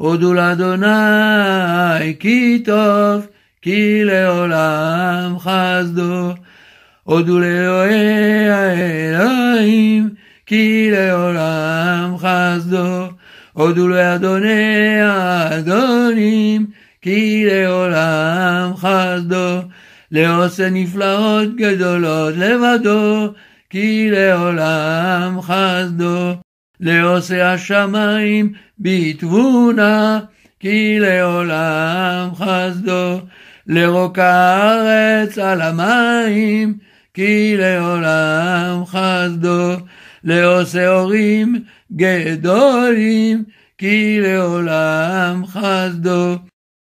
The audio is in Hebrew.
הודו לאדוני כי טוב, כי לעולם חסדו. הודו לאלוהי האלוהים, כי לעולם חסדו. הודו לאדוני האדונים, כי לעולם חסדו. לעושה נפלאות גדולות לבדו, כי לעולם חסדו. לעושה השמיים בתבונה, כי לעולם חסדו, לרוק הארץ על המים, כי לעולם חסדו, לעושה הורים גדולים, כי לעולם חסדו.